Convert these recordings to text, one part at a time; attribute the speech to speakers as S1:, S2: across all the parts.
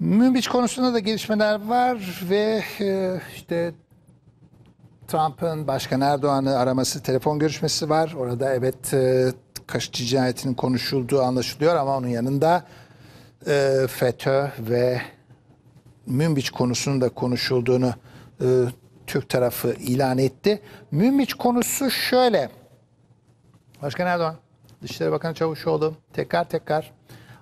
S1: Münbiç konusunda da gelişmeler var ve e, işte Trump'ın Başkan Erdoğan'ı araması, telefon görüşmesi var. Orada evet e, Kaşıcı cinayetinin konuşulduğu anlaşılıyor ama onun yanında e, FETÖ ve Münbiç konusunun da konuşulduğunu e, Türk tarafı ilan etti. Münbiç konusu şöyle. Başkan Erdoğan, Dışişleri Bakanı Çavuşoğlu tekrar tekrar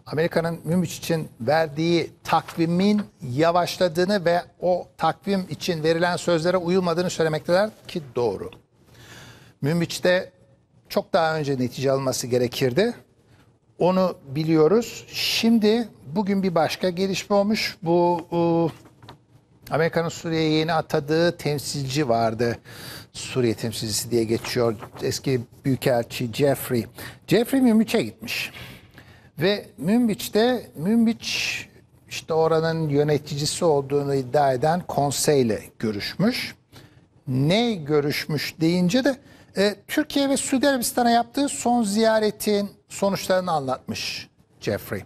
S1: Amerika'nın Mümüç için verdiği takvimin yavaşladığını ve o takvim için verilen sözlere uyulmadığını söylemekteler ki doğru. Mümüç'te çok daha önce netice alması gerekirdi. Onu biliyoruz. Şimdi bugün bir başka gelişme olmuş. Bu e, Amerika'nın Suriye'ye yeni atadığı temsilci vardı. Suriye temsilcisi diye geçiyor eski büyükelçi Jeffrey. Jeffrey Mümüç'e gitmiş. Ve Münbiç'te Münbiç işte oranın yöneticisi olduğunu iddia eden konseyle görüşmüş. Ne görüşmüş deyince de e, Türkiye ve Suudi Arabistan'a yaptığı son ziyaretin sonuçlarını anlatmış Jeffrey.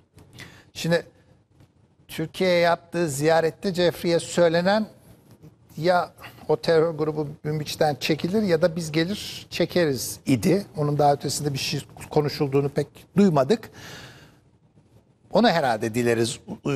S1: Şimdi Türkiye'ye yaptığı ziyarette Jeffrey'e söylenen ya o terör grubu Münbiç'ten çekilir ya da biz gelir çekeriz idi. Onun daha ötesinde bir şey konuşulduğunu pek duymadık. Onu herhalde dileriz e,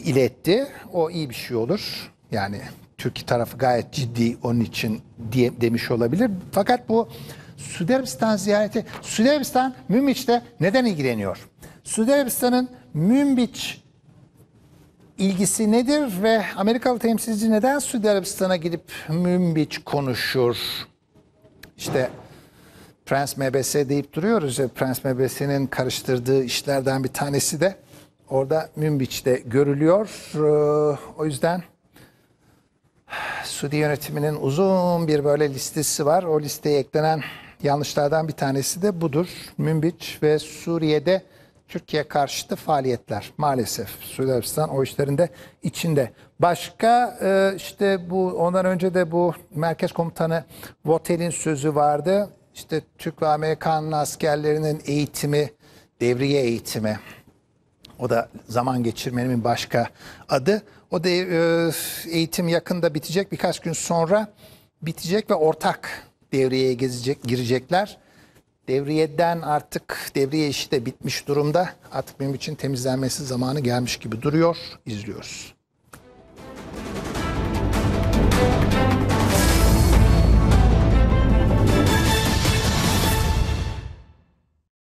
S1: iletti. O iyi bir şey olur. Yani Türkiye tarafı gayet ciddi onun için diye, demiş olabilir. Fakat bu Suudi Arabistan ziyareti, Suudi Arabistan Münbiç'te neden ilgileniyor? Suudi Arabistan'ın Münbiç ilgisi nedir ve Amerikalı temsilci neden Suudi Arabistan'a gidip Münbiç konuşur? İşte Prens MBS deyip duruyoruz ya Prens MBS'nin karıştırdığı işlerden bir tanesi de orada Münbiç'te görülüyor. Ee, o yüzden Suudi yönetiminin uzun bir böyle listesi var. O listeye eklenen yanlışlardan bir tanesi de budur. Münbiç ve Suriye'de Türkiye karşıtı faaliyetler maalesef Suudi Arabistan o işlerin de içinde. Başka e, işte bu ondan önce de bu merkez komutanı Votel'in sözü vardı işte Türk ve Amerikan askerlerinin eğitimi, devriye eğitimi. O da zaman geçirmenin başka adı. O da e, eğitim yakında bitecek. Birkaç gün sonra bitecek ve ortak Devriye'ye gezecek, girecekler. Devriyeden artık devriye işi de bitmiş durumda. Artık benim için temizlenmesi zamanı gelmiş gibi duruyor. İzliyoruz.